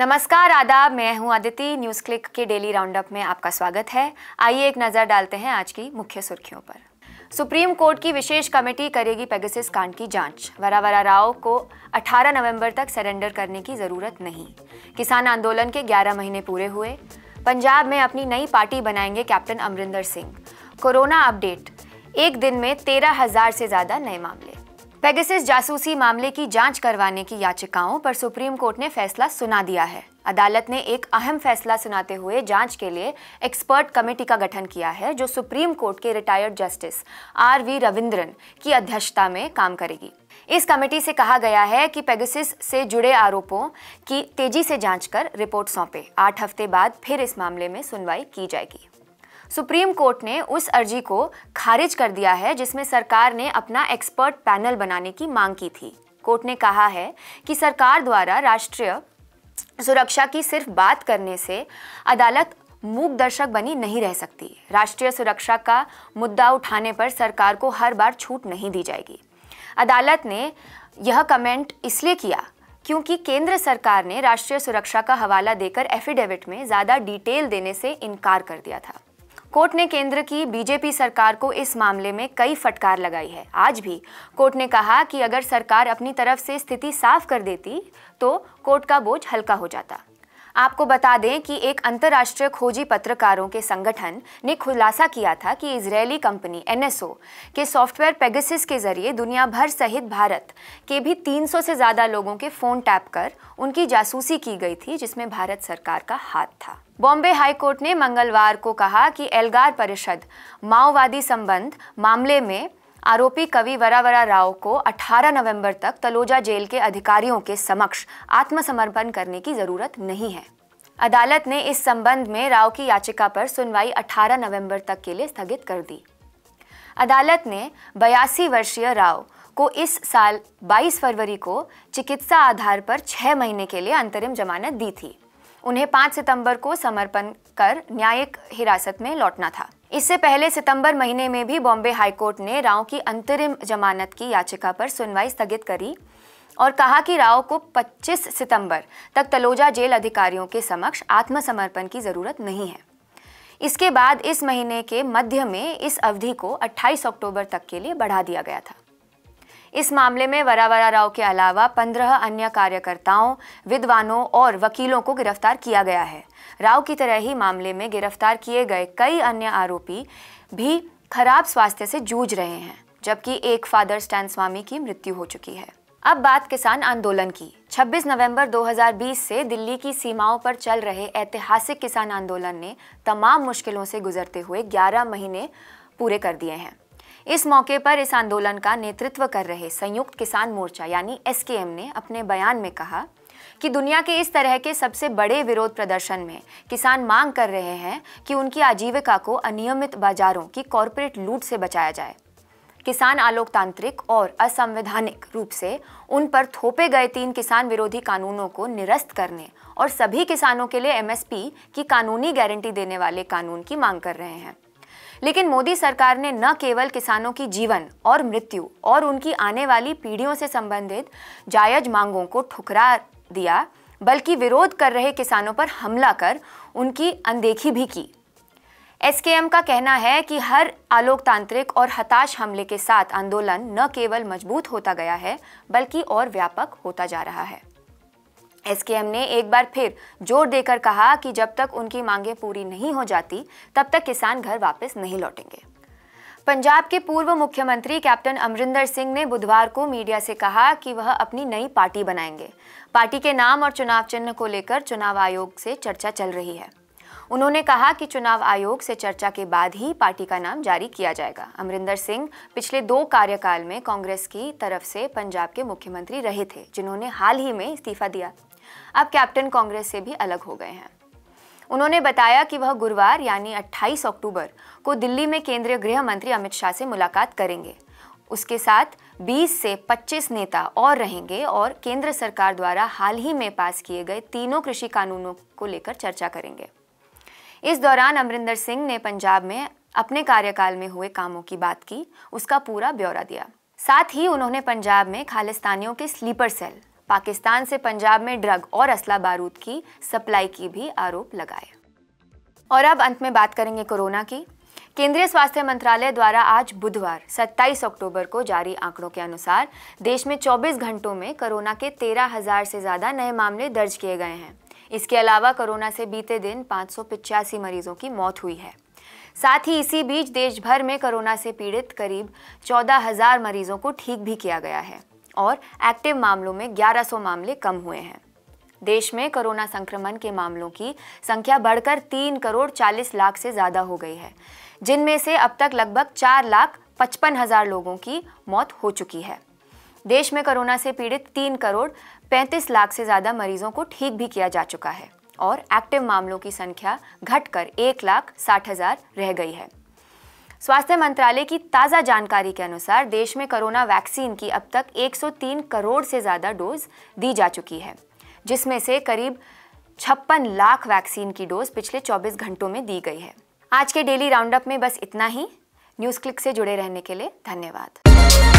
नमस्कार आदाब मैं हूं अदिति न्यूज क्लिक के डेली राउंडअप में आपका स्वागत है आइए एक नजर डालते हैं आज की मुख्य सुर्खियों पर सुप्रीम कोर्ट की विशेष कमेटी करेगी पेगसिस कांड की जांच वरावरा राव को 18 नवंबर तक सरेंडर करने की जरूरत नहीं किसान आंदोलन के 11 महीने पूरे हुए पंजाब में अपनी नई पार्टी बनाएंगे captain Amarinder Singh corona update एक दिन में तेरह हजार से ज्यादा नए मामले पेगसिस जासूसी मामले की जांच करवाने की याचिकाओं पर सुप्रीम कोर्ट ने फैसला सुना दिया है अदालत ने एक अहम फैसला सुनाते हुए जांच के लिए एक्सपर्ट कमेटी का गठन किया है जो सुप्रीम कोर्ट के retired justice R V Ravindran की अध्यक्षता में काम करेगी इस कमेटी से कहा गया है कि पेगसिस से जुड़े आरोपों की तेजी से जांच कर रिपोर्ट सौंपे आठ हफ्ते बाद फिर इस मामले में सुनवाई की जाएगी सुप्रीम कोर्ट ने उस अर्जी को खारिज कर दिया है जिसमें सरकार ने अपना एक्सपर्ट पैनल बनाने की मांग की थी कोर्ट ने कहा है कि सरकार द्वारा राष्ट्रीय सुरक्षा की सिर्फ बात करने से अदालत मूक दर्शक बनी नहीं रह सकती राष्ट्रीय सुरक्षा का मुद्दा उठाने पर सरकार को हर बार छूट नहीं दी जाएगी अदालत ने यह कमेंट इसलिए किया क्योंकि केंद्र सरकार ने राष्ट्रीय सुरक्षा का हवाला देकर एफिडेविट में ज़्यादा डिटेल देने से इनकार कर दिया था कोर्ट ने केंद्र की बीजेपी सरकार को इस मामले में कई फटकार लगाई है आज भी कोर्ट ने कहा कि अगर सरकार अपनी तरफ से स्थिति साफ कर देती तो कोर्ट का बोझ हल्का हो जाता आपको बता दें कि एक अंतर्राष्ट्रीय खोजी पत्रकारों के संगठन ने खुलासा किया था कि इजरायली कंपनी एनएसओ के सॉफ्टवेयर पेगसिस के जरिए दुनिया भर सहित भारत के भी 300 से ज़्यादा लोगों के फ़ोन टैप कर उनकी जासूसी की गई थी जिसमें भारत सरकार का हाथ था बॉम्बे हाई कोर्ट ने मंगलवार को कहा कि एल्गार परिषद माओवादी संबंध मामले में आरोपी कवि वरावरा राव को 18 नवंबर तक तलोजा जेल के अधिकारियों के समक्ष आत्मसमर्पण करने की जरूरत नहीं है अदालत ने इस संबंध में राव की याचिका पर सुनवाई 18 नवंबर तक के लिए स्थगित कर दी अदालत ने बयासी वर्षीय राव को इस साल 22 फरवरी को चिकित्सा आधार पर छः महीने के लिए अंतरिम जमानत दी थी उन्हें 5 सितंबर को समर्पण कर न्यायिक हिरासत में लौटना था इससे पहले सितंबर महीने में भी बॉम्बे हाईकोर्ट ने राव की अंतरिम जमानत की याचिका पर सुनवाई स्थगित करी और कहा कि राव को 25 सितंबर तक तलोजा जेल अधिकारियों के समक्ष आत्मसमर्पण की ज़रूरत नहीं है इसके बाद इस महीने के मध्य में इस अवधि को 28 अक्टूबर तक के लिए बढ़ा दिया गया था इस मामले में वरावरा राव के अलावा पंद्रह अन्य कार्यकर्ताओं विद्वानों और वकीलों को गिरफ्तार किया गया है राव की तरह ही मामले में गिरफ्तार किए गए कई अन्य आरोपी भी खराब स्वास्थ्य से जूझ रहे हैं जबकि एक फादर स्टैंड स्वामी की मृत्यु हो चुकी है अब बात किसान आंदोलन की 26 नवंबर 2020 से दिल्ली की सीमाओं पर चल रहे ऐतिहासिक किसान आंदोलन ने तमाम मुश्किलों से गुजरते हुए 11 महीने पूरे कर दिए हैं इस मौके पर इस आंदोलन का नेतृत्व कर रहे संयुक्त किसान मोर्चा यानी एस ने अपने बयान में कहा कि दुनिया के इस तरह के सबसे बड़े विरोध प्रदर्शन में किसान मांग कर रहे हैं कि उनकी आजीविका को अनियमित बाजारों की कॉरपोरेट लूट से बचाया जाए किसान आलोकतांत्रिक और असंवैधानिक रूप से उन पर थोपे गए तीन किसान विरोधी कानूनों को निरस्त करने और सभी किसानों के लिए एमएसपी की कानूनी गारंटी देने वाले कानून की मांग कर रहे हैं लेकिन मोदी सरकार ने न केवल किसानों की जीवन और मृत्यु और उनकी आने वाली पीढ़ियों से संबंधित जायज मांगों को ठुकरा दिया बल्कि विरोध कर रहे किसानों पर हमला कर उनकी अनदेखी भी की एसकेएम का कहना है कि हर आलोकतांत्रिक और हताश हमले के साथ आंदोलन न केवल मजबूत होता गया है बल्कि और व्यापक होता जा रहा है एसकेएम ने एक बार फिर जोर देकर कहा कि जब तक उनकी मांगें पूरी नहीं हो जाती तब तक किसान घर वापस नहीं लौटेंगे पंजाब के पूर्व मुख्यमंत्री कैप्टन अमरिंदर सिंह ने बुधवार को मीडिया से कहा कि वह अपनी नई पार्टी बनाएंगे पार्टी के नाम और चुनाव चिन्ह को लेकर चुनाव आयोग से चर्चा चल रही है उन्होंने कहा कि चुनाव आयोग से चर्चा के बाद ही पार्टी का नाम जारी किया जाएगा अमरिंदर सिंह पिछले दो कार्यकाल में कांग्रेस की तरफ से पंजाब के मुख्यमंत्री रहे थे जिन्होंने हाल ही में इस्तीफा दिया अब कैप्टन कांग्रेस से भी अलग हो गए हैं उन्होंने बताया कि वह गुरुवार यानी 28 अक्टूबर को दिल्ली में केंद्रीय गृह मंत्री अमित शाह से मुलाकात करेंगे उसके साथ 20 से 25 नेता और रहेंगे और केंद्र सरकार द्वारा हाल ही में पास किए गए तीनों कृषि कानूनों को लेकर चर्चा करेंगे इस दौरान अमरिंदर सिंह ने पंजाब में अपने कार्यकाल में हुए कामों की बात की उसका पूरा ब्यौरा दिया साथ ही उन्होंने पंजाब में खालिस्तानियों के स्लीपर सेल पाकिस्तान से पंजाब में ड्रग और असला बारूद की सप्लाई की भी आरोप लगाए और अब अंत में बात करेंगे कोरोना की केंद्रीय स्वास्थ्य मंत्रालय द्वारा आज बुधवार 27 अक्टूबर को जारी आंकड़ों के अनुसार देश में 24 घंटों में कोरोना के 13,000 से ज़्यादा नए मामले दर्ज किए गए हैं इसके अलावा कोरोना से बीते दिन पाँच मरीजों की मौत हुई है साथ ही इसी बीच देश भर में कोरोना से पीड़ित करीब 14,000 मरीजों को ठीक भी किया गया है और एक्टिव मामलों में 1100 मामले कम हुए हैं देश में कोरोना संक्रमण के मामलों की संख्या बढ़कर तीन करोड़ चालीस लाख से ज़्यादा हो गई है जिनमें से अब तक लगभग चार लाख पचपन हज़ार लोगों की मौत हो चुकी है देश में कोरोना से पीड़ित तीन करोड़ पैंतीस लाख से ज़्यादा मरीजों को ठीक भी किया जा चुका है और एक्टिव मामलों की संख्या घटकर एक लाख साठ हज़ार रह गई है स्वास्थ्य मंत्रालय की ताज़ा जानकारी के अनुसार देश में कोरोना वैक्सीन की अब तक 103 करोड़ से ज़्यादा डोज दी जा चुकी है जिसमें से करीब छप्पन लाख वैक्सीन की डोज पिछले 24 घंटों में दी गई है आज के डेली राउंडअप में बस इतना ही न्यूज़ क्लिक से जुड़े रहने के लिए धन्यवाद